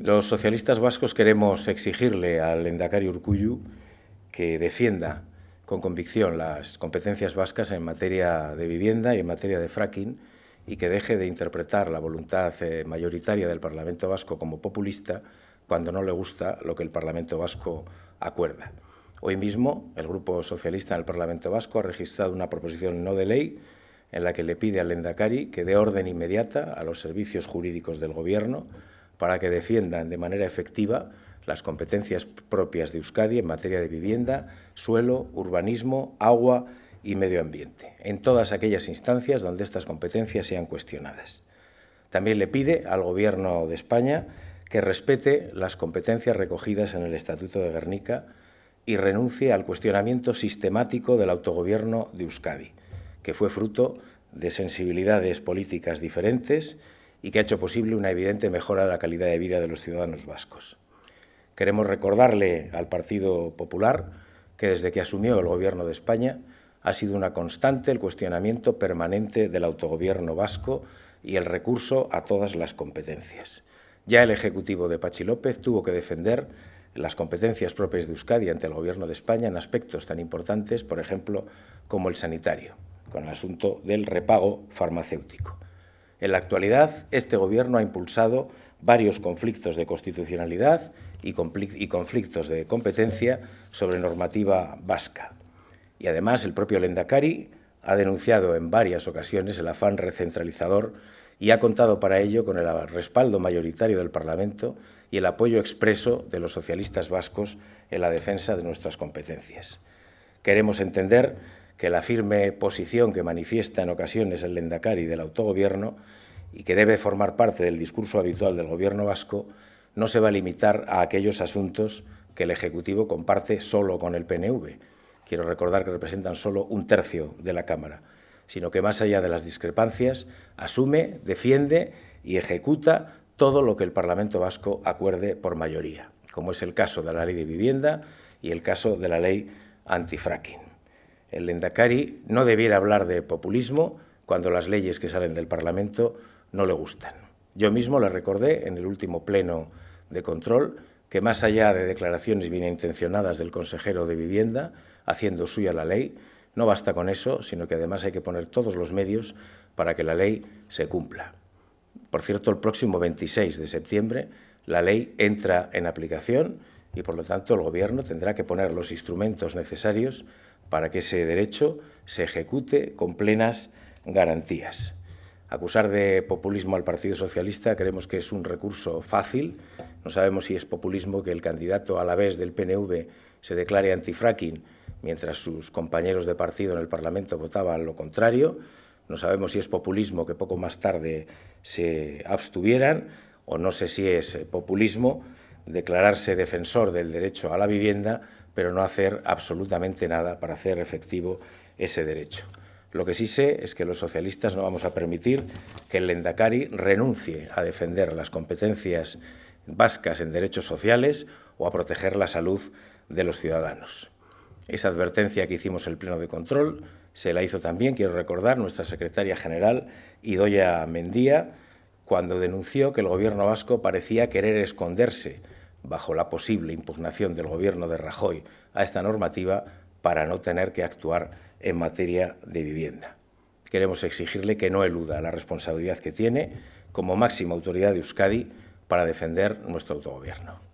Los socialistas vascos queremos exigirle al Endacari Urcuyu que defienda con convicción las competencias vascas en materia de vivienda y en materia de fracking y que deje de interpretar la voluntad eh, mayoritaria del Parlamento vasco como populista cuando no le gusta lo que el Parlamento vasco acuerda. Hoy mismo el Grupo Socialista en el Parlamento vasco ha registrado una proposición no de ley en la que le pide al Endacari que dé orden inmediata a los servicios jurídicos del Gobierno para que defiendan de manera efectiva las competencias propias de Euskadi en materia de vivienda, suelo, urbanismo, agua y medio ambiente, en todas aquellas instancias donde estas competencias sean cuestionadas. También le pide al Gobierno de España que respete las competencias recogidas en el Estatuto de Guernica y renuncie al cuestionamiento sistemático del autogobierno de Euskadi, que fue fruto de sensibilidades políticas diferentes y que ha hecho posible una evidente mejora de la calidad de vida de los ciudadanos vascos. Queremos recordarle al Partido Popular que desde que asumió el Gobierno de España ha sido una constante el cuestionamiento permanente del autogobierno vasco y el recurso a todas las competencias. Ya el Ejecutivo de Pachi López tuvo que defender las competencias propias de Euskadi ante el Gobierno de España en aspectos tan importantes, por ejemplo, como el sanitario, con el asunto del repago farmacéutico. En la actualidad, este Gobierno ha impulsado varios conflictos de constitucionalidad y conflictos de competencia sobre normativa vasca. Y además, el propio Lendakari ha denunciado en varias ocasiones el afán recentralizador y ha contado para ello con el respaldo mayoritario del Parlamento y el apoyo expreso de los socialistas vascos en la defensa de nuestras competencias. Queremos entender que la firme posición que manifiesta en ocasiones el Lendakari del autogobierno y que debe formar parte del discurso habitual del gobierno vasco, no se va a limitar a aquellos asuntos que el Ejecutivo comparte solo con el PNV. Quiero recordar que representan solo un tercio de la Cámara, sino que más allá de las discrepancias, asume, defiende y ejecuta todo lo que el Parlamento vasco acuerde por mayoría, como es el caso de la ley de vivienda y el caso de la ley antifracking el Endacari no debiera hablar de populismo cuando las leyes que salen del Parlamento no le gustan. Yo mismo le recordé en el último pleno de control que más allá de declaraciones bien intencionadas del consejero de vivienda, haciendo suya la ley, no basta con eso, sino que además hay que poner todos los medios para que la ley se cumpla. Por cierto, el próximo 26 de septiembre la ley entra en aplicación y por lo tanto el Gobierno tendrá que poner los instrumentos necesarios para que ese derecho se ejecute con plenas garantías. Acusar de populismo al Partido Socialista creemos que es un recurso fácil. No sabemos si es populismo que el candidato a la vez del PNV se declare antifracking mientras sus compañeros de partido en el Parlamento votaban lo contrario. No sabemos si es populismo que poco más tarde se abstuvieran o no sé si es populismo declararse defensor del derecho a la vivienda pero no hacer absolutamente nada para hacer efectivo ese derecho. Lo que sí sé es que los socialistas no vamos a permitir que el Lendakari renuncie a defender las competencias vascas en derechos sociales o a proteger la salud de los ciudadanos. Esa advertencia que hicimos en el Pleno de Control se la hizo también, quiero recordar, nuestra secretaria general, Idoya Mendía, cuando denunció que el gobierno vasco parecía querer esconderse bajo la posible impugnación del Gobierno de Rajoy a esta normativa para no tener que actuar en materia de vivienda. Queremos exigirle que no eluda la responsabilidad que tiene como máxima autoridad de Euskadi para defender nuestro autogobierno.